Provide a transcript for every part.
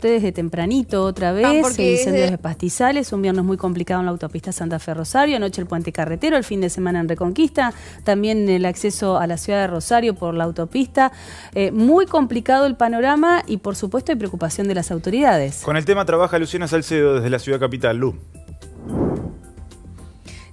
desde tempranito otra ah, vez, incendios de... pastizales, un viernes muy complicado en la autopista Santa Fe Rosario, anoche el puente carretero, el fin de semana en Reconquista, también el acceso a la ciudad de Rosario por la autopista, eh, muy complicado el panorama y por supuesto hay preocupación de las autoridades. Con el tema trabaja Luciana Salcedo desde la ciudad capital, Lu.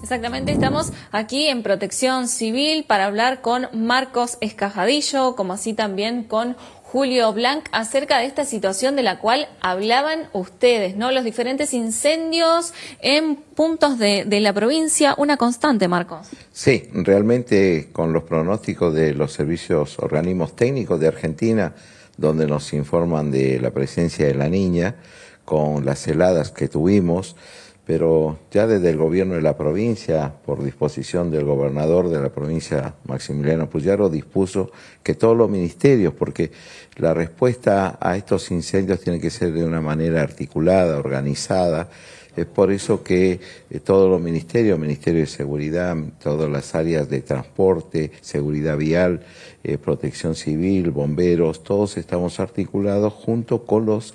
Exactamente, estamos aquí en Protección Civil para hablar con Marcos Escajadillo, como así también con Julio Blanc, acerca de esta situación de la cual hablaban ustedes, ¿no? Los diferentes incendios en puntos de, de la provincia, una constante, Marcos. Sí, realmente con los pronósticos de los servicios organismos técnicos de Argentina, donde nos informan de la presencia de la niña, con las heladas que tuvimos, pero ya desde el gobierno de la provincia, por disposición del gobernador de la provincia, Maximiliano Puyaro, dispuso que todos los ministerios, porque la respuesta a estos incendios tiene que ser de una manera articulada, organizada, es por eso que eh, todos los ministerios, Ministerio de Seguridad, todas las áreas de transporte, seguridad vial, eh, protección civil, bomberos, todos estamos articulados junto con los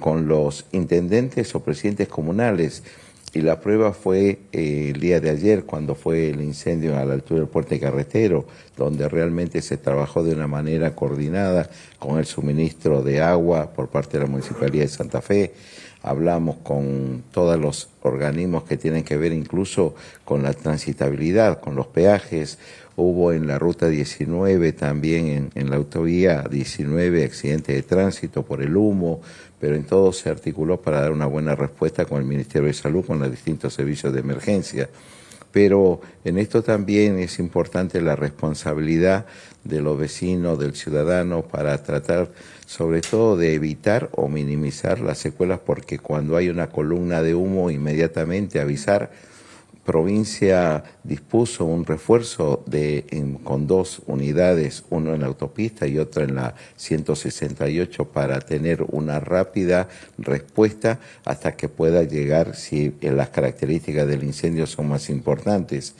con los intendentes o presidentes comunales. Y la prueba fue eh, el día de ayer, cuando fue el incendio a la altura del puente carretero, donde realmente se trabajó de una manera coordinada con el suministro de agua por parte de la Municipalidad de Santa Fe. Hablamos con todos los organismos que tienen que ver incluso con la transitabilidad, con los peajes. Hubo en la ruta 19 también, en, la autovía 19, accidentes de tránsito por el humo, pero en todo se articuló para dar una buena respuesta con el Ministerio de Salud, con los distintos servicios de emergencia pero en esto también es importante la responsabilidad de los vecinos, del ciudadano, para tratar sobre todo de evitar o minimizar las secuelas, porque cuando hay una columna de humo, inmediatamente avisar provincia dispuso un refuerzo de, con dos unidades, uno en la autopista y otro en la 168 para tener una rápida respuesta hasta que pueda llegar si eh, las características del incendio son más importantes.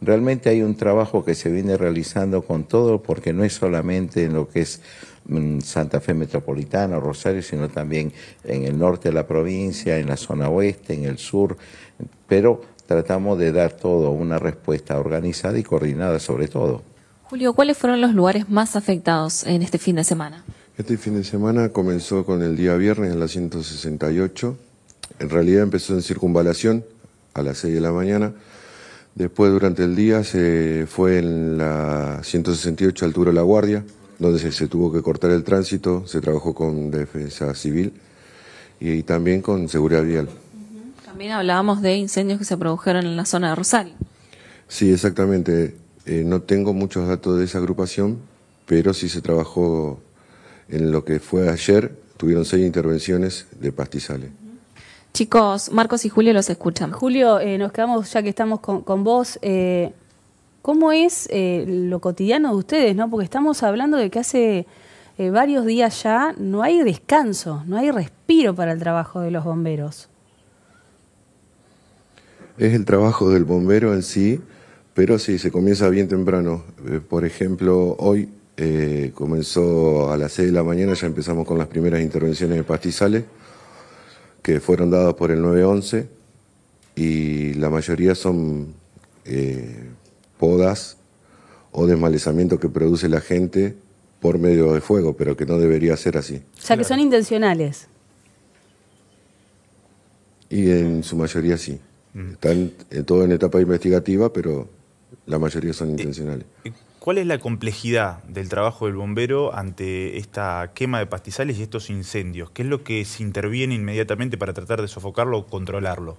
Realmente hay un trabajo que se viene realizando con todo porque no es solamente en lo que es mm, Santa Fe Metropolitana, Rosario, sino también en el norte de la provincia, en la zona oeste, en el sur, pero tratamos de dar todo una respuesta organizada y coordinada sobre todo. Julio, ¿cuáles fueron los lugares más afectados en este fin de semana? Este fin de semana comenzó con el día viernes en la 168. En realidad empezó en circunvalación a las 6 de la mañana. Después durante el día se fue en la 168 altura de La Guardia, donde se, tuvo que cortar el tránsito, se trabajó con defensa civil y también con seguridad vial. También hablábamos de incendios que se produjeron en la zona de Rosario. Sí, exactamente. Eh, no tengo muchos datos de esa agrupación, pero sí se trabajó en lo que fue ayer. Tuvieron seis intervenciones de pastizales. Chicos, Marcos y Julio los escuchan. Julio, eh, nos quedamos ya que estamos con, vos. Eh, ¿Cómo es lo cotidiano de ustedes? no Porque estamos hablando de que hace varios días ya no hay descanso, no hay respiro para el trabajo de los bomberos. Es el trabajo del bombero en sí, pero sí, se comienza bien temprano. Eh, por ejemplo, hoy eh, comenzó a las 6 de la mañana, ya empezamos con las primeras intervenciones de pastizales, que fueron dadas por el 911, y la mayoría son eh, podas o desmalezamientos que produce la gente por medio de fuego, pero que no debería ser así. O sea, que son intencionales. Y en su mayoría sí. Mm. Están eh, todo en etapa investigativa, pero la mayoría son eh, intencionales. Eh, ¿Cuál es la complejidad del trabajo del bombero ante esta quema de pastizales y estos incendios? ¿Qué es lo que se interviene inmediatamente para tratar de sofocarlo o controlarlo?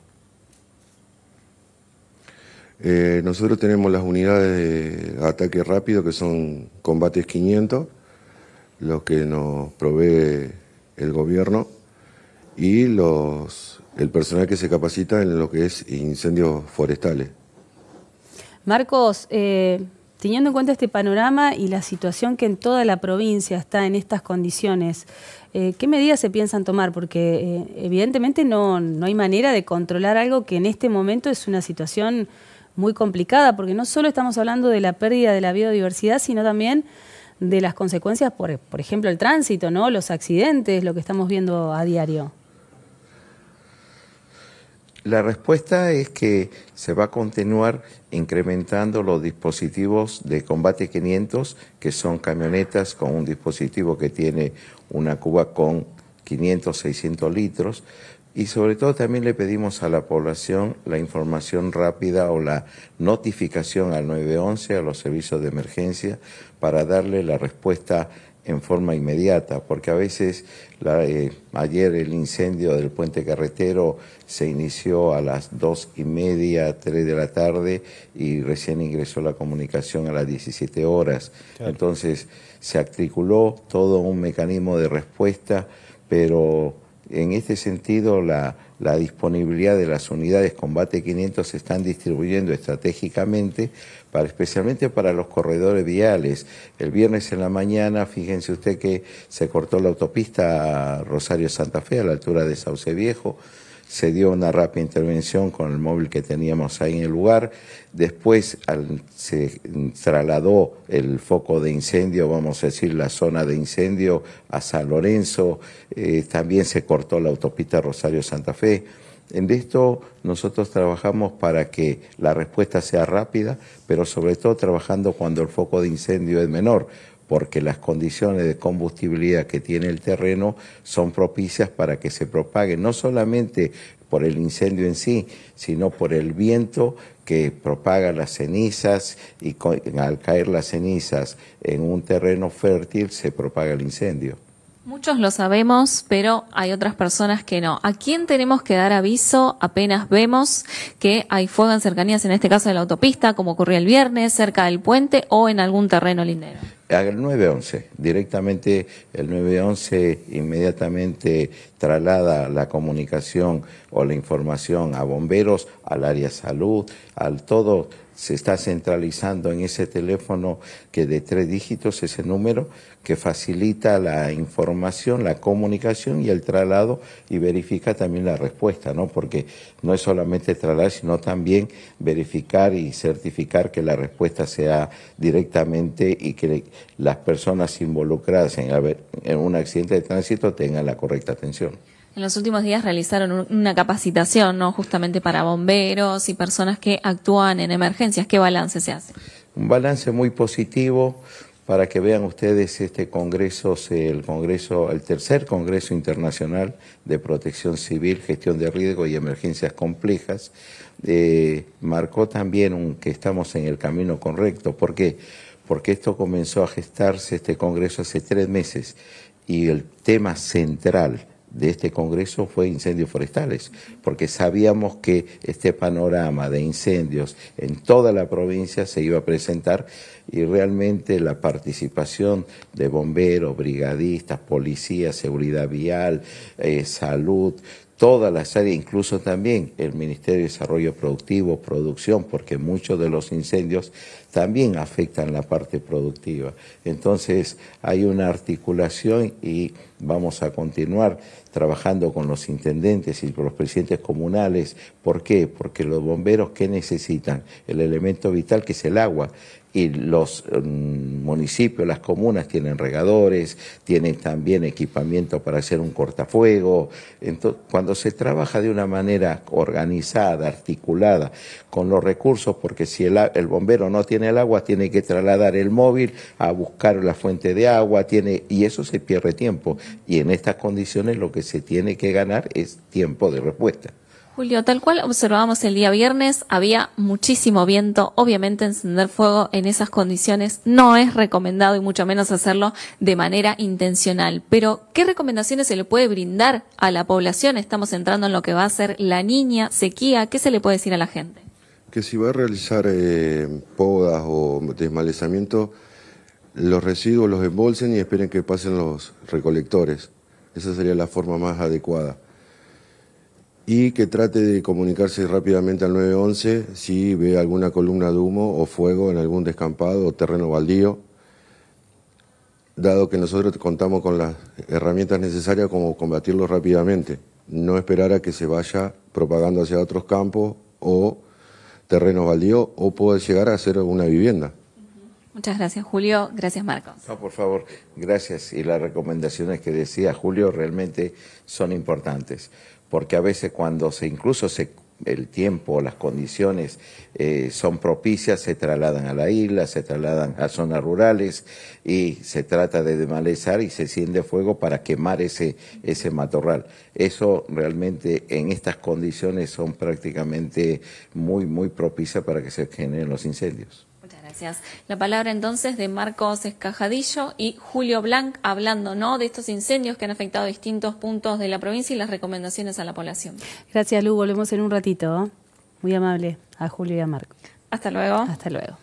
nosotros tenemos las unidades de ataque rápido que son combates 500, los que nos provee el gobierno, y los el personal que se capacita en lo que es incendios forestales. Marcos, eh, teniendo en cuenta este panorama y la situación que en toda la provincia está en estas condiciones, eh, ¿qué medidas se piensan tomar? Porque eh, evidentemente no, no hay manera de controlar algo que en este momento es una situación muy complicada, porque no solo estamos hablando de la pérdida de la biodiversidad, sino también de las consecuencias por, por ejemplo, el tránsito, ¿no? Los accidentes, lo que estamos viendo a diario. La respuesta es que se va a continuar incrementando los dispositivos de combate 500, que son camionetas con un dispositivo que tiene una cuba con 500, 600 litros. Y sobre todo también le pedimos a la población la información rápida o la notificación al 911, a los servicios de emergencia, para darle la respuesta en forma inmediata, porque a veces la, eh, ayer el incendio del puente carretero se inició a las dos y media, tres de la tarde y recién ingresó la comunicación a las 17 horas. Entonces se articuló todo un mecanismo de respuesta, pero en este sentido la, la disponibilidad de las unidades Combate 500 se están distribuyendo estratégicamente, para, especialmente para los corredores viales. El viernes en la mañana, fíjense usted que se cortó la autopista Rosario Santa Fe a la altura de Sauce Viejo se dio una rápida intervención con el móvil que teníamos ahí en el lugar. Después se trasladó el foco de incendio, vamos a decir, la zona de incendio a San Lorenzo. Eh, también se cortó la autopista Rosario-Santa Fe. En esto nosotros trabajamos para que la respuesta sea rápida, pero sobre todo trabajando cuando el foco de incendio es menor, porque las condiciones de combustibilidad que tiene el terreno son propicias para que se propague, no solamente por el incendio en sí, sino por el viento que propaga las cenizas y al caer las cenizas en un terreno fértil se propaga el incendio. Muchos lo sabemos, pero hay otras personas que no. ¿A quién tenemos que dar aviso apenas vemos que hay fuego en cercanías, en este caso de la autopista, como ocurrió el viernes, cerca del puente o en algún terreno lindero? Al 911, directamente el 911 inmediatamente traslada la comunicación o la información a bomberos, al área salud, al todo se está centralizando en ese teléfono que de tres dígitos, ese número, que facilita la información, la comunicación y el traslado y verifica también la respuesta, ¿no? Porque no es solamente trasladar, sino también verificar y certificar que la respuesta sea directamente y que las personas involucradas en, en un accidente de tránsito tengan la correcta atención en los últimos días realizaron una capacitación, ¿no? Justamente para bomberos y personas que actúan en emergencias. ¿Qué balance se hace? Un balance muy positivo para que vean ustedes este congreso, el congreso, el tercer congreso internacional de protección civil, gestión de riesgo y emergencias complejas, eh, marcó también que estamos en el camino correcto. ¿Por qué? Porque esto comenzó a gestarse este congreso hace tres meses y el tema central de este Congreso fue incendios forestales, porque sabíamos que este panorama de incendios en toda la provincia se iba a presentar y realmente la participación de bomberos, brigadistas, policías, seguridad vial, eh, salud, todas las áreas, incluso también el Ministerio de Desarrollo Productivo, producción, porque muchos de los incendios también afectan la parte productiva. Entonces hay una articulación y vamos a continuar trabajando con los intendentes y con los presidentes comunales. ¿Por qué? Porque los bomberos, ¿qué necesitan? El elemento vital que es el agua y los eh, municipios, las comunas tienen regadores, tienen también equipamiento para hacer un cortafuego. Entonces, cuando se trabaja de una manera organizada, articulada, con los recursos, porque si el, el, bombero no tiene el agua, tiene que trasladar el móvil a buscar la fuente de agua, tiene, y eso se pierde tiempo. Y en estas condiciones lo que se tiene que ganar es tiempo de respuesta. Julio, tal cual observábamos el día viernes, había muchísimo viento. Obviamente encender fuego en esas condiciones no es recomendado y mucho menos hacerlo de manera intencional. Pero, ¿qué recomendaciones se le puede brindar a la población? Estamos entrando en lo que va a ser la niña, sequía. ¿Qué se le puede decir a la gente? Que si va a realizar eh, podas o desmalezamiento, los residuos los embolsen y esperen que pasen los recolectores. Esa sería la forma más adecuada y que trate de comunicarse rápidamente al 911 si ve alguna columna de humo o fuego en algún descampado o terreno baldío, dado que nosotros contamos con las herramientas necesarias como combatirlo rápidamente, no esperar a que se vaya propagando hacia otros campos o terrenos baldíos o pueda llegar a hacer una vivienda. Muchas gracias, Julio. Gracias, Marcos. por favor, gracias. Y las recomendaciones que decía Julio realmente son importantes porque a veces cuando se incluso se, el tiempo, las condiciones eh, son propicias, se trasladan a la isla, se trasladan a zonas rurales y se trata de desmalezar y se enciende fuego para quemar ese, ese matorral. Eso realmente en estas condiciones son prácticamente muy, muy propicias para que se generen los incendios. Gracias. La palabra entonces de Marcos Escajadillo y Julio Blanc hablando ¿no? de estos incendios que han afectado distintos puntos de la provincia y las recomendaciones a la población. Gracias, Lu. Volvemos en un ratito. ¿eh? Muy amable a Julio y a Marcos. Hasta luego. Hasta luego.